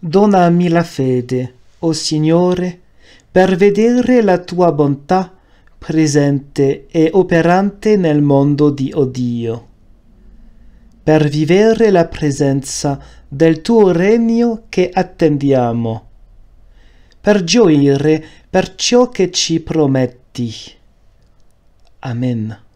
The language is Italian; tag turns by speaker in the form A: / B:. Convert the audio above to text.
A: Donami la fede, o oh Signore, per vedere la tua bontà presente e operante nel mondo di odio, Per vivere la presenza del tuo regno che attendiamo. Per gioire per ciò che ci prometti. Amen.